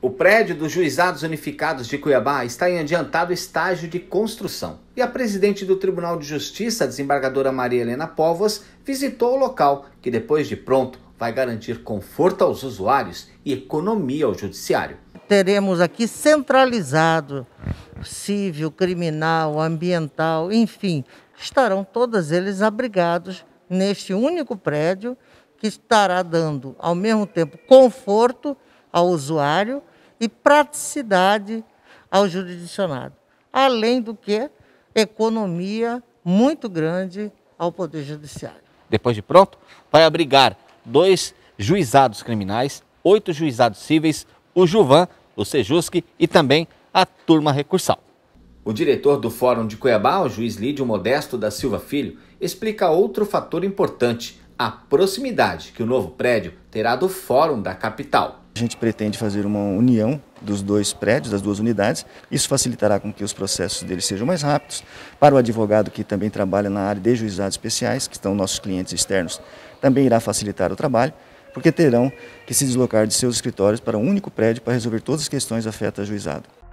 O prédio dos Juizados Unificados de Cuiabá está em adiantado estágio de construção e a presidente do Tribunal de Justiça, a desembargadora Maria Helena Povas, visitou o local, que depois de pronto vai garantir conforto aos usuários e economia ao judiciário. Teremos aqui centralizado civil, criminal, ambiental, enfim, estarão todos eles abrigados neste único prédio que estará dando ao mesmo tempo conforto ao usuário e praticidade ao jurisdicionado. Além do que, economia muito grande ao Poder Judiciário. Depois de pronto, vai abrigar dois juizados criminais, oito juizados cíveis, o Juvan, o Sejusque e também a turma recursal. O diretor do Fórum de Cuiabá, o juiz Lídio Modesto da Silva Filho, explica outro fator importante, a proximidade que o novo prédio terá do Fórum da capital. A gente pretende fazer uma união dos dois prédios, das duas unidades. Isso facilitará com que os processos deles sejam mais rápidos. Para o advogado que também trabalha na área de juizados especiais, que estão nossos clientes externos, também irá facilitar o trabalho, porque terão que se deslocar de seus escritórios para um único prédio para resolver todas as questões afetas a juizado.